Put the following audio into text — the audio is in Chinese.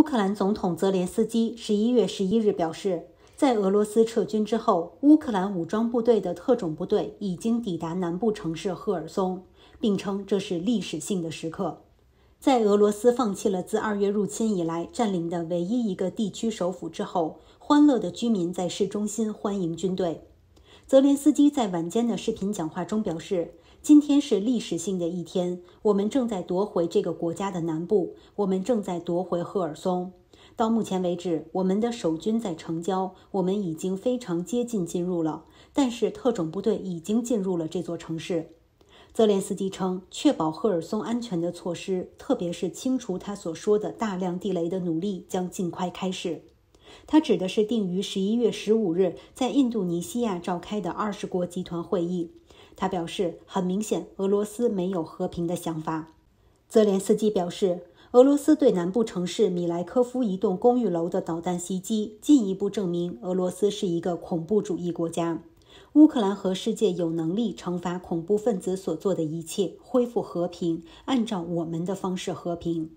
乌克兰总统泽连斯基十一月十一日表示，在俄罗斯撤军之后，乌克兰武装部队的特种部队已经抵达南部城市赫尔松，并称这是历史性的时刻。在俄罗斯放弃了自二月入侵以来占领的唯一一个地区首府之后，欢乐的居民在市中心欢迎军队。泽连斯基在晚间的视频讲话中表示。今天是历史性的一天，我们正在夺回这个国家的南部，我们正在夺回赫尔松。到目前为止，我们的守军在城郊，我们已经非常接近进入了，但是特种部队已经进入了这座城市。泽连斯基称，确保赫尔松安全的措施，特别是清除他所说的大量地雷的努力，将尽快开始。他指的是定于十一月十五日在印度尼西亚召开的二十国集团会议。他表示，很明显，俄罗斯没有和平的想法。泽连斯基表示，俄罗斯对南部城市米莱科夫一栋公寓楼的导弹袭击，进一步证明俄罗斯是一个恐怖主义国家。乌克兰和世界有能力惩罚恐怖分子所做的一切，恢复和平，按照我们的方式和平。